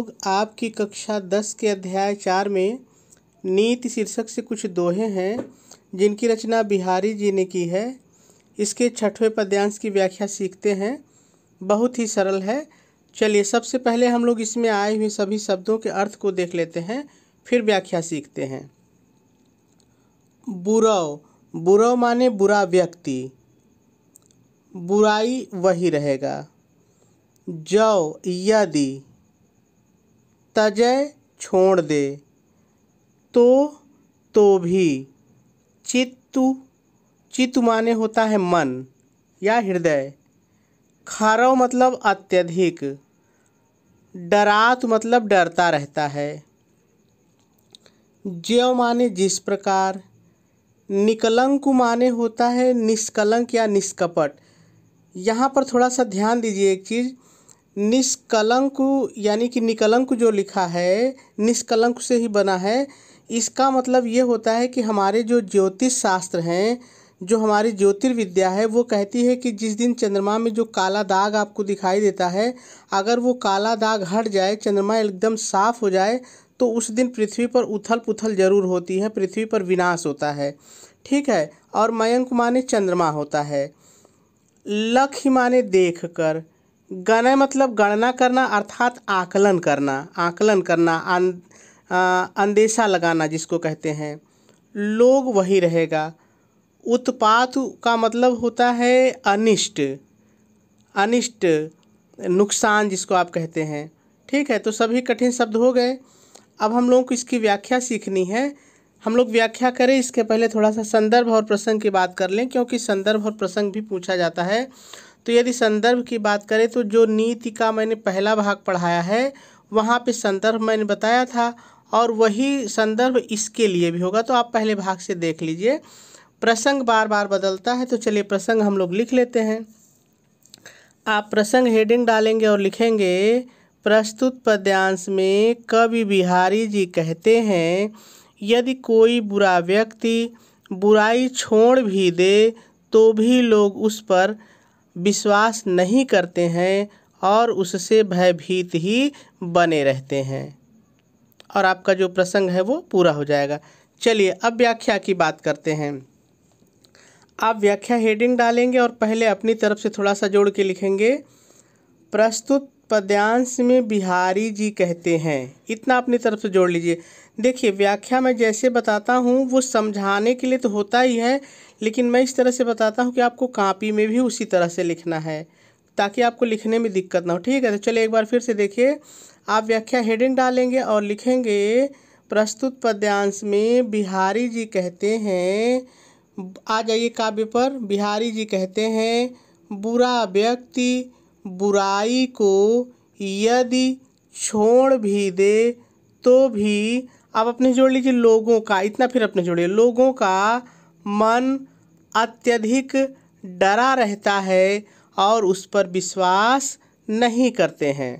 लोग आपकी कक्षा दस के अध्याय चार में नीति शीर्षक से कुछ दोहे हैं जिनकी रचना बिहारी जी ने की है इसके छठवें पद्यांश की व्याख्या सीखते हैं बहुत ही सरल है चलिए सबसे पहले हम लोग इसमें आए हुए सभी शब्दों के अर्थ को देख लेते हैं फिर व्याख्या सीखते हैं बुरव बुरव माने बुरा व्यक्ति बुराई वही रहेगा जौ यदि जाए छोड़ दे तो तो भी चित्तु चित्तु माने होता है मन या हृदय खारव मतलब अत्यधिक डरात मतलब डरता रहता है ज्यो माने जिस प्रकार निकलंक माने होता है निष्कलंक या निष्कपट यहाँ पर थोड़ा सा ध्यान दीजिए एक चीज़ निष्कलंक यानी कि निकलंक जो लिखा है निष्कलंक से ही बना है इसका मतलब ये होता है कि हमारे जो ज्योतिष शास्त्र हैं जो हमारी ज्योतिर्विद्या है वो कहती है कि जिस दिन चंद्रमा में जो काला दाग आपको दिखाई देता है अगर वो काला दाग हट जाए चंद्रमा एकदम साफ हो जाए तो उस दिन पृथ्वी पर उथल पुथल जरूर होती है पृथ्वी पर विनाश होता है ठीक है और मयंक माने चंद्रमा होता है लख माने देख कर गणय मतलब गणना करना अर्थात आकलन करना आकलन करना अं, अंदेशा लगाना जिसको कहते हैं लोग वही रहेगा उत्पात का मतलब होता है अनिष्ट अनिष्ट नुकसान जिसको आप कहते हैं ठीक है तो सभी कठिन शब्द हो गए अब हम लोगों को इसकी व्याख्या सीखनी है हम लोग व्याख्या करें इसके पहले थोड़ा सा संदर्भ और प्रसंग की बात कर लें क्योंकि संदर्भ और प्रसंग भी पूछा जाता है तो यदि संदर्भ की बात करें तो जो नीति का मैंने पहला भाग पढ़ाया है वहाँ पे संदर्भ मैंने बताया था और वही संदर्भ इसके लिए भी होगा तो आप पहले भाग से देख लीजिए प्रसंग बार बार बदलता है तो चलिए प्रसंग हम लोग लिख लेते हैं आप प्रसंग हेडिंग डालेंगे और लिखेंगे प्रस्तुत पद्यांश में कवि बिहारी जी कहते हैं यदि कोई बुरा व्यक्ति बुराई छोड़ भी दे तो भी लोग उस पर विश्वास नहीं करते हैं और उससे भयभीत ही बने रहते हैं और आपका जो प्रसंग है वो पूरा हो जाएगा चलिए अब व्याख्या की बात करते हैं आप व्याख्या हेडिंग डालेंगे और पहले अपनी तरफ से थोड़ा सा जोड़ के लिखेंगे प्रस्तुत पद्यांश में बिहारी जी कहते हैं इतना अपनी तरफ से जोड़ लीजिए देखिए व्याख्या मैं जैसे बताता हूँ वो समझाने के लिए तो होता ही है लेकिन मैं इस तरह से बताता हूँ कि आपको कापी में भी उसी तरह से लिखना है ताकि आपको लिखने में दिक्कत ना हो ठीक है तो चलिए एक बार फिर से देखिए आप व्याख्या हेडिंग डालेंगे और लिखेंगे प्रस्तुत पद्यांश में बिहारी जी कहते हैं आ जाइए काव्य पर बिहारी जी कहते हैं बुरा व्यक्ति बुराई को यदि छोड़ भी दे तो भी आप अपने जोड़ लीजिए लोगों का इतना फिर अपने जोड़िए लोगों का मन अत्यधिक डरा रहता है और उस पर विश्वास नहीं करते हैं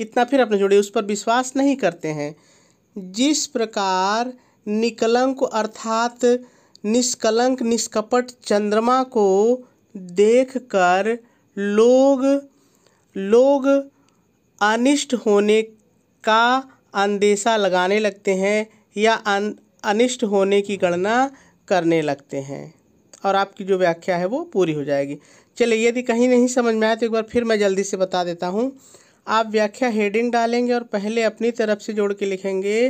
इतना फिर अपने जोड़िए उस पर विश्वास नहीं करते हैं जिस प्रकार निकलंक अर्थात निष्कलंक निष्कपट चंद्रमा को देखकर लोग लोग अनिष्ट होने का अंदेशा लगाने लगते हैं या अनिष्ट होने की गणना करने लगते हैं और आपकी जो व्याख्या है वो पूरी हो जाएगी चलिए यदि कहीं नहीं समझ में आए तो एक बार फिर मैं जल्दी से बता देता हूँ आप व्याख्या हेडिंग डालेंगे और पहले अपनी तरफ से जोड़ के लिखेंगे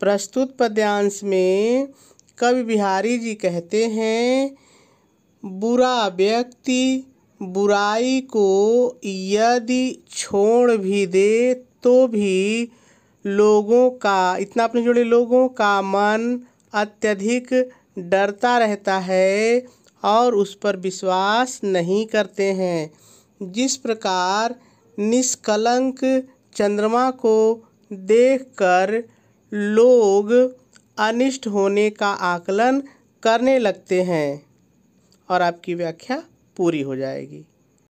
प्रस्तुत पद्यांश में कवि बिहारी जी कहते हैं बुरा व्यक्ति बुराई को यदि छोड़ भी दे तो भी लोगों का इतना अपने जुड़े लोगों का मन अत्यधिक डरता रहता है और उस पर विश्वास नहीं करते हैं जिस प्रकार निष्कलंक चंद्रमा को देखकर लोग अनिष्ट होने का आकलन करने लगते हैं और आपकी व्याख्या पूरी हो जाएगी